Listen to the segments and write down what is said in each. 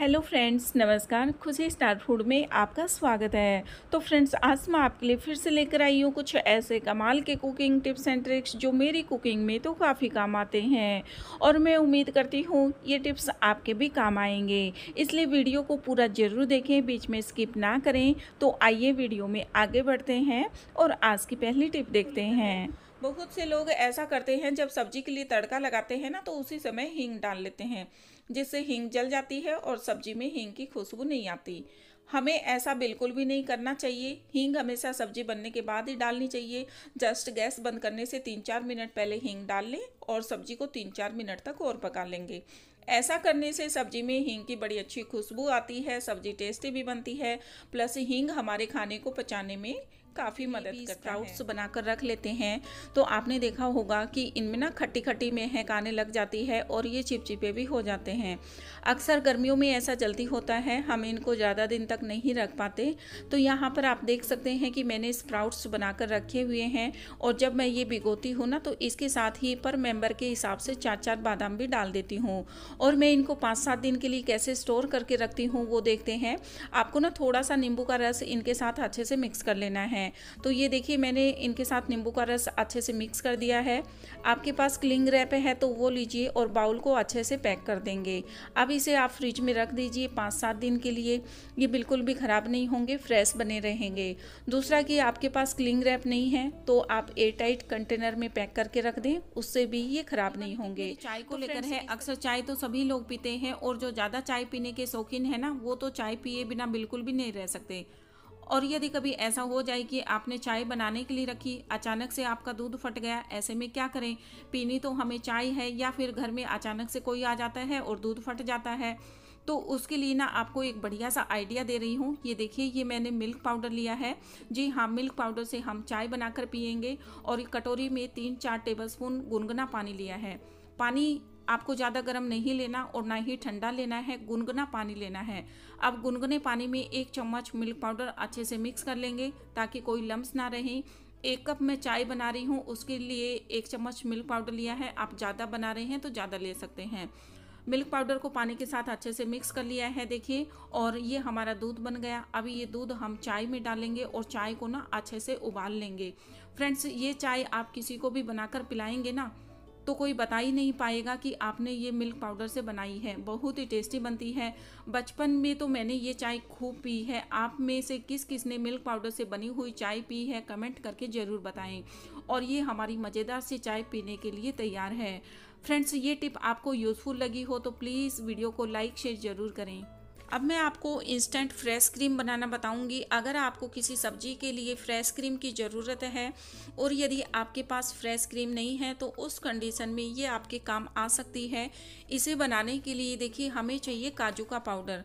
hello friends नमस्कार खुशी star food में आपका स्वागत है तो फ्रेंड्स आज मैं आपके लिए फिर से लेकर आई हूँ कुछ ऐसे कमाल के कुकिंग टिप्स एंड ट्रिक्स जो मेरी कुकिंग में तो काफ़ी काम आते हैं और मैं उम्मीद करती हूँ ये टिप्स आपके भी काम आएंगे इसलिए वीडियो को पूरा ज़रूर देखें बीच में स्किप ना करें तो आइए वीडियो में आगे बढ़ते हैं और आज की पहली टिप देखते हैं बहुत से लोग ऐसा करते हैं जब सब्जी के लिए तड़का लगाते हैं ना तो उसी समय हींग डाल लेते हैं जिससे हींग जल जाती है और सब्जी में हींग की खुशबू नहीं आती हमें ऐसा बिल्कुल भी नहीं करना चाहिए हींग हमेशा सब्जी बनने के बाद ही डालनी चाहिए जस्ट गैस बंद करने से तीन चार मिनट पहले हींग डाल लें और सब्जी को तीन चार मिनट तक और पका लेंगे ऐसा करने से सब्जी में हींग की बड़ी अच्छी खुशबू आती है सब्जी टेस्टी भी बनती है प्लस हींग हमारे खाने को पचाने में काफ़ी मदद करता स्प्राउट्स कर रख लेते हैं तो आपने देखा होगा कि इनमें ना खट्टी खट्टी में है काने लग जाती है और ये चिपचिपे भी हो जाते हैं अक्सर गर्मियों में ऐसा जल्दी होता है हम इनको ज़्यादा दिन तक नहीं रख पाते तो यहाँ पर आप देख सकते हैं कि मैंने स्प्राउट्स बनाकर रखे हुए हैं और जब मैं ये भिगोती हूँ ना तो इसके साथ ही पर मेम्बर के हिसाब से चार चार बादाम भी डाल देती हूँ और मैं इनको पाँच सात दिन के लिए कैसे स्टोर करके रखती हूँ वो देखते हैं आपको ना थोड़ा सा नींबू का रस इनके साथ अच्छे से मिक्स कर लेना है हैं तो ये देखिए मैंने इनके साथ नींबू का रस अच्छे से मिक्स कर दिया है आपके पास क्लिंग रैप है तो वो लीजिए और बाउल को अच्छे से पैक कर देंगे अब इसे आप फ्रिज में रख दीजिए पाँच सात दिन के लिए ये बिल्कुल भी ख़राब नहीं होंगे फ्रेश बने रहेंगे दूसरा कि आपके पास क्लिंग रैप नहीं है तो आप एयर टाइट कंटेनर में पैक करके रख दें उससे भी ये ख़राब नहीं होंगे चाय को तो लेकर है अक्सर चाय तो सभी लोग पीते हैं और जो ज़्यादा चाय पीने के शौकीन है ना वो तो चाय पिए बिना बिल्कुल भी नहीं रह सकते और यदि कभी ऐसा हो जाए कि आपने चाय बनाने के लिए रखी अचानक से आपका दूध फट गया ऐसे में क्या करें पीनी तो हमें चाय है या फिर घर में अचानक से कोई आ जाता है और दूध फट जाता है तो उसके लिए ना आपको एक बढ़िया सा आइडिया दे रही हूँ ये देखिए ये मैंने मिल्क पाउडर लिया है जी हाँ मिल्क पाउडर से हम चाय बनाकर पियेंगे और कटोरी में तीन चार टेबलस्पून गुनगुना पानी लिया है पानी आपको ज़्यादा गर्म नहीं लेना और ना ही ठंडा लेना है गुनगुना पानी लेना है अब गुनगुने पानी में एक चम्मच मिल्क पाउडर अच्छे से मिक्स कर लेंगे ताकि कोई लम्ब ना रहें एक कप मैं चाय बना रही हूँ उसके लिए एक चम्मच मिल्क पाउडर लिया है आप ज़्यादा बना रहे हैं तो ज़्यादा ले सकते हैं मिल्क पाउडर को पानी के साथ अच्छे से मिक्स कर लिया है देखिए और ये हमारा दूध बन गया अभी ये दूध हम चाय में डालेंगे और चाय को ना अच्छे से उबाल लेंगे फ्रेंड्स ये चाय आप किसी को भी बनाकर पिलाएंगे ना तो कोई बता ही नहीं पाएगा कि आपने ये मिल्क पाउडर से बनाई है बहुत ही टेस्टी बनती है बचपन में तो मैंने ये चाय खूब पी है आप में से किस किस ने मिल्क पाउडर से बनी हुई चाय पी है कमेंट करके ज़रूर बताएं और ये हमारी मज़ेदार सी चाय पीने के लिए तैयार है फ्रेंड्स ये टिप आपको यूज़फुल लगी हो तो प्लीज़ वीडियो को लाइक शेयर ज़रूर करें अब मैं आपको इंस्टेंट फ्रेश क्रीम बनाना बताऊंगी अगर आपको किसी सब्जी के लिए फ्रेश क्रीम की ज़रूरत है और यदि आपके पास फ्रेश क्रीम नहीं है तो उस कंडीशन में ये आपके काम आ सकती है इसे बनाने के लिए देखिए हमें चाहिए काजू का पाउडर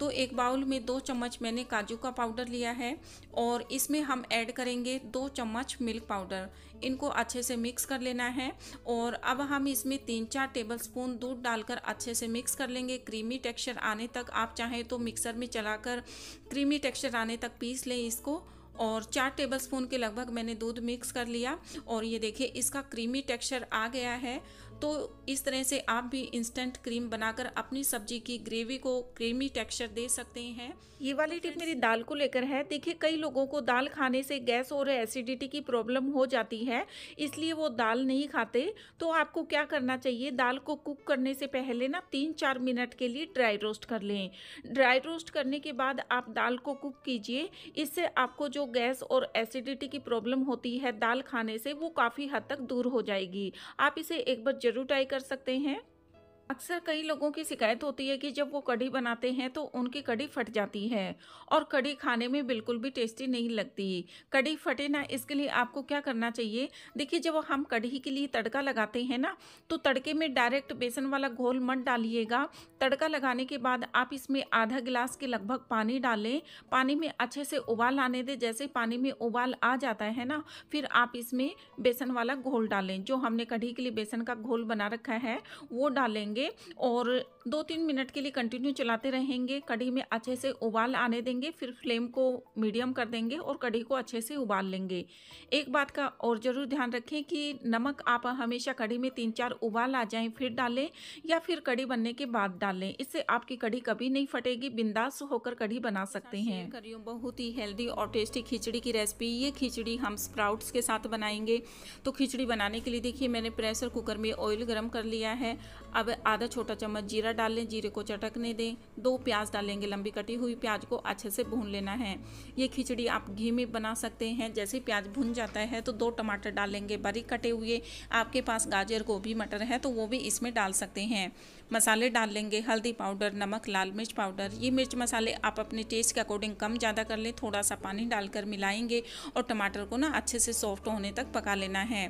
तो एक बाउल में दो चम्मच मैंने काजू का पाउडर लिया है और इसमें हम ऐड करेंगे दो चम्मच मिल्क पाउडर इनको अच्छे से मिक्स कर लेना है और अब हम इसमें तीन चार टेबल स्पून दूध डालकर अच्छे से मिक्स कर लेंगे क्रीमी टेक्सचर आने तक आप चाहें तो मिक्सर में चलाकर क्रीमी टेक्सचर आने तक पीस लें इसको और चार टेबलस्पून के लगभग मैंने दूध मिक्स कर लिया और ये देखिए इसका क्रीमी टेक्सचर आ गया है तो इस तरह से आप भी इंस्टेंट क्रीम बनाकर अपनी सब्जी की ग्रेवी को क्रीमी टेक्सचर दे सकते हैं ये वाली टिप तो मेरी दाल को लेकर है देखिए कई लोगों को दाल खाने से गैस और एसिडिटी की प्रॉब्लम हो जाती है इसलिए वो दाल नहीं खाते तो आपको क्या करना चाहिए दाल को कुक करने से पहले ना तीन चार मिनट के लिए ड्राई रोस्ट कर लें ड्राई रोस्ट करने के बाद आप दाल को कुक कीजिए इससे आपको जो गैस और एसिडिटी की प्रॉब्लम होती है दाल खाने से वो काफ़ी हद तक दूर हो जाएगी आप इसे एक बार ज़रूर ट्राई कर सकते हैं अक्सर कई लोगों की शिकायत होती है कि जब वो कढ़ी बनाते हैं तो उनकी कढ़ी फट जाती है और कढ़ी खाने में बिल्कुल भी टेस्टी नहीं लगती कढ़ी फटे ना इसके लिए आपको क्या करना चाहिए देखिए जब हम कढ़ी के लिए तड़का लगाते हैं ना तो तड़के में डायरेक्ट बेसन वाला घोल मत डालिएगा तड़का लगाने के बाद आप इसमें आधा गिलास के लगभग पानी डालें पानी में अच्छे से उबाल आने दें जैसे पानी में उबाल आ जाता है ना फिर आप इसमें बेसन वाला घोल डालें जो हमने कढ़ी के लिए बेसन का घोल बना रखा है वो डालेंगे लेंगे और दो तीन मिनट के लिए कंटिन्यू चलाते रहेंगे कढ़ी में अच्छे से उबाल आने देंगे फिर फ्लेम को मीडियम कर देंगे और कढ़ी को अच्छे से उबाल लेंगे एक बात का और ज़रूर ध्यान रखें कि नमक आप हमेशा कढ़ी में तीन चार उबाल आ जाएं फिर डालें या फिर कढ़ी बनने के बाद डालें इससे आपकी कढ़ी कभी नहीं फटेगी बिंदास होकर कढ़ी बना सकते हैं करियो बहुत ही हेल्दी और टेस्टी खिचड़ी की रेसिपी ये खिचड़ी हम स्प्राउट्स के साथ बनाएंगे तो खिचड़ी बनाने के लिए देखिए मैंने प्रेशर कुकर में ऑयल गर्म कर लिया है अब आधा छोटा चम्मच जीरा डाल लें जीरे को चटकने दें दो प्याज डालेंगे लंबी कटी हुई प्याज को अच्छे से भून लेना है ये खिचड़ी आप घी में बना सकते हैं जैसे प्याज भुन जाता है तो दो टमाटर डालेंगे बारीक कटे हुए आपके पास गाजर गोभी मटर है तो वो भी इसमें डाल सकते हैं मसाले डाल लेंगे हल्दी पाउडर नमक लाल मिर्च पाउडर ये मिर्च मसाले आप अपने टेस्ट के अकॉर्डिंग कम ज़्यादा कर लें थोड़ा सा पानी डालकर मिलाएंगे और टमाटर को ना अच्छे से सॉफ्ट होने तक पका लेना है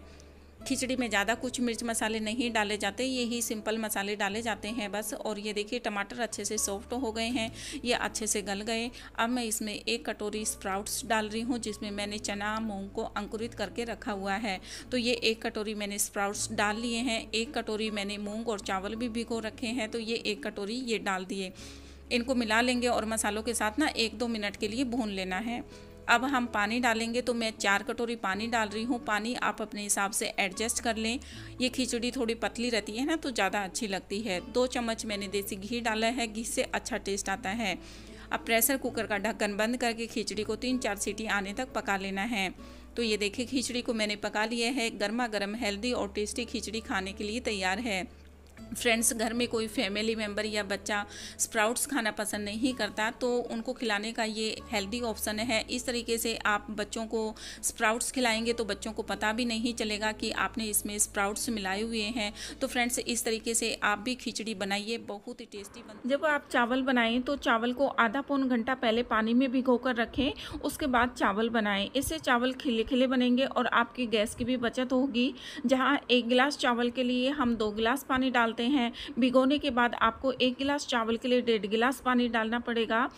खिचड़ी में ज़्यादा कुछ मिर्च मसाले नहीं डाले जाते यही सिंपल मसाले डाले जाते हैं बस और ये देखिए टमाटर अच्छे से सॉफ्ट हो गए हैं ये अच्छे से गल गए अब मैं इसमें एक कटोरी स्प्राउट्स डाल रही हूँ जिसमें मैंने चना मूंग को अंकुरित करके रखा हुआ है तो ये एक कटोरी मैंने स्प्राउट्स डाल लिए हैं एक कटोरी मैंने मूँग और चावल भी भिगो रखे हैं तो ये एक कटोरी ये डाल दिए इनको मिला लेंगे और मसालों के साथ ना एक दो मिनट के लिए भून लेना है अब हम पानी डालेंगे तो मैं चार कटोरी पानी डाल रही हूँ पानी आप अपने हिसाब से एडजस्ट कर लें ये खिचड़ी थोड़ी पतली रहती है ना तो ज़्यादा अच्छी लगती है दो चम्मच मैंने देसी घी डाला है घी से अच्छा टेस्ट आता है अब प्रेशर कुकर का ढक्कन बंद करके खिचड़ी को तीन चार सीटी आने तक पका लेना है तो ये देखिए खिचड़ी को मैंने पका लिया है गर्मा गर्म हेल्दी और टेस्टी खिचड़ी खाने के लिए तैयार है फ्रेंड्स घर में कोई फैमिली मेम्बर या बच्चा स्प्राउट्स खाना पसंद नहीं करता तो उनको खिलाने का ये हेल्दी ऑप्शन है इस तरीके से आप बच्चों को स्प्राउट्स खिलाएंगे तो बच्चों को पता भी नहीं चलेगा कि आपने इसमें स्प्राउट्स मिलाए हुए हैं तो फ्रेंड्स इस तरीके से आप भी खिचड़ी बनाइए बहुत ही टेस्टी बन जब आप चावल बनाएं तो चावल को आधा पौन घंटा पहले पानी में भिगो कर रखें उसके बाद चावल बनाएँ इससे चावल खिले खिले बनेंगे और आपकी गैस की भी बचत होगी जहाँ एक गिलास चावल के लिए हम दो गिलास पानी डाल डालते हैं भिगोने के बाद आपको एक गिलास चावल के लिए डेढ़ गिलास पानी डालना पड़ेगा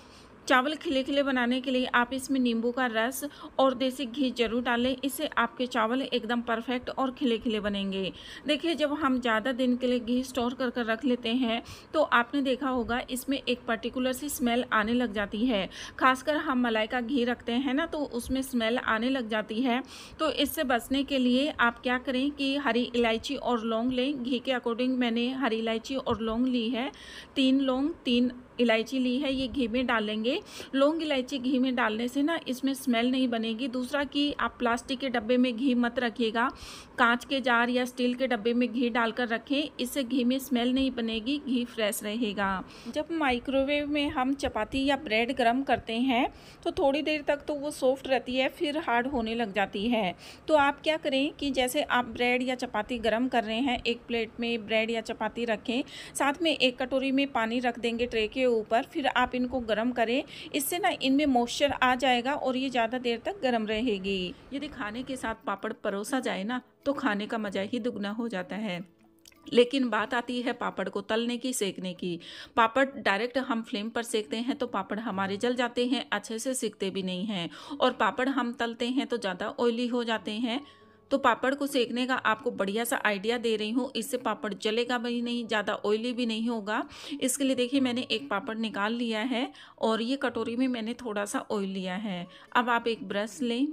चावल खिले खिले बनाने के लिए आप इसमें नींबू का रस और देसी घी जरूर डालें इससे आपके चावल एकदम परफेक्ट और खिले खिले बनेंगे देखिए जब हम ज़्यादा दिन के लिए घी स्टोर कर कर रख लेते हैं तो आपने देखा होगा इसमें एक पर्टिकुलर सी स्मेल आने लग जाती है खासकर हम मलाई का घी रखते हैं ना तो उसमें स्मेल आने लग जाती है तो इससे बचने के लिए आप क्या करें कि हरी इलायची और लौंग लें घी के अकॉर्डिंग मैंने हरी इलायची और लौंग ली है तीन लौंग तीन इलायची ली है ये घी में डालेंगे लौंग इलायची घी में डालने से ना इसमें स्मेल नहीं बनेगी दूसरा कि आप प्लास्टिक के डब्बे में घी मत रखिएगा कांच के जार या स्टील के डब्बे में घी डालकर रखें इससे घी में स्मेल नहीं बनेगी घी फ्रेश रहेगा जब माइक्रोवेव में हम चपाती या ब्रेड गर्म करते हैं तो थोड़ी देर तक तो वो सॉफ्ट रहती है फिर हार्ड होने लग जाती है तो आप क्या करें कि जैसे आप ब्रेड या चपाती गर्म कर रहे हैं एक प्लेट में ब्रेड या चपाती रखें साथ में एक कटोरी में पानी रख देंगे ट्रे के के ऊपर फिर आप इनको गर्म करें इससे ना इनमें मॉइस्चर आ जाएगा और ये ज़्यादा देर तक गर्म रहेगी यदि खाने के साथ पापड़ परोसा जाए ना तो खाने का मज़ा ही दुगना हो जाता है लेकिन बात आती है पापड़ को तलने की सेकने की पापड़ डायरेक्ट हम फ्लेम पर सेकते हैं तो पापड़ हमारे जल जाते हैं अच्छे से सेकते भी नहीं हैं और पापड़ हम तलते हैं तो ज़्यादा ऑयली हो जाते हैं तो पापड़ को सेकने का आपको बढ़िया सा आइडिया दे रही हूँ इससे पापड़ जलेगा भी नहीं ज़्यादा ऑयली भी नहीं होगा इसके लिए देखिए मैंने एक पापड़ निकाल लिया है और ये कटोरी में मैंने थोड़ा सा ऑयल लिया है अब आप एक ब्रश लें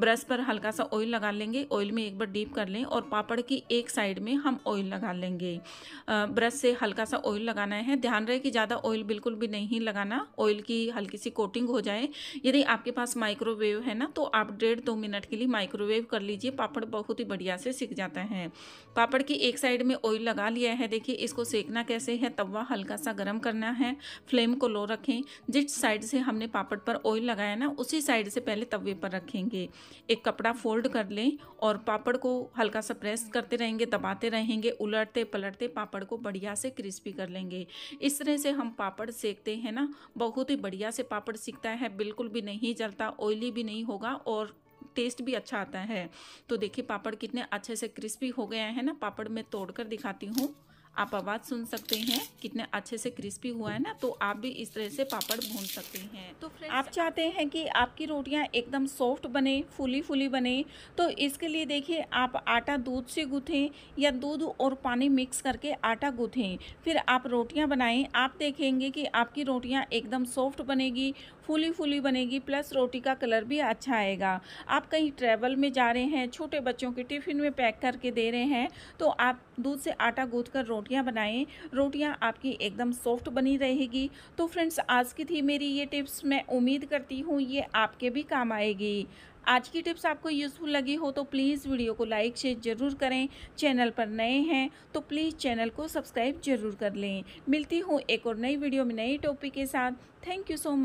ब्रश पर हल्का सा ऑयल लगा लेंगे ऑयल में एक बार डीप कर लें और पापड़ की एक साइड में हम ऑयल लगा लेंगे ब्रश से हल्का सा ऑयल लगाना है ध्यान रहे कि ज़्यादा ऑयल बिल्कुल भी नहीं लगाना ऑयल की हल्की सी कोटिंग हो जाए यदि आपके पास माइक्रोवेव है ना तो आप डेढ़ दो मिनट के लिए माइक्रोवेव कर लीजिए पापड़ बहुत ही बढ़िया से सीख जाता है पापड़ की एक साइड में ऑयल लगा लिया है देखिए इसको सेकना कैसे है तवा हल्का सा गर्म करना है फ्लेम को लो रखें जिस साइड से हमने पापड़ पर ऑयल लगाया ना उसी साइड से पहले तवे पर रखेंगे एक कपड़ा फोल्ड कर लें और पापड़ को हल्का सा प्रेस करते रहेंगे दबाते रहेंगे उलटते पलटते पापड़ को बढ़िया से क्रिस्पी कर लेंगे इस तरह से हम पापड़ सेकते हैं ना बहुत ही बढ़िया से पापड़ सीखता है बिल्कुल भी नहीं जलता ऑयली भी नहीं होगा और टेस्ट भी अच्छा आता है तो देखिए पापड़ कितने अच्छे से क्रिस्पी हो गए हैं ना पापड़ मैं तोड़ कर दिखाती हूँ आप आवाज़ सुन सकते हैं कितने अच्छे से क्रिस्पी हुआ है ना तो आप भी इस तरह से पापड़ भून सकते हैं तो आप चाहते हैं कि आपकी रोटियां एकदम सॉफ्ट बने फूली फूली बने तो इसके लिए देखिए आप आटा दूध से गूँथें या दूध और पानी मिक्स करके आटा गूँथें फिर आप रोटियाँ बनाएँ आप देखेंगे कि आपकी रोटियाँ एकदम सॉफ्ट बनेगी फूली फूली बनेगी प्लस रोटी का कलर भी अच्छा आएगा आप कहीं ट्रैवल में जा रहे हैं छोटे बच्चों के टिफ़िन में पैक करके दे रहे हैं तो आप दूध से आटा गूँथ कर रोटियाँ बनाएँ रोटियाँ आपकी एकदम सॉफ्ट बनी रहेगी तो फ्रेंड्स आज की थी मेरी ये टिप्स मैं उम्मीद करती हूँ ये आपके भी काम आएगी आज की टिप्स आपको यूज़फुल लगी हो तो प्लीज़ वीडियो को लाइक शेयर ज़रूर करें चैनल पर नए हैं तो प्लीज़ चैनल को सब्सक्राइब ज़रूर कर लें मिलती हूँ एक और नई वीडियो में नई टॉपिक के साथ थैंक यू सो मच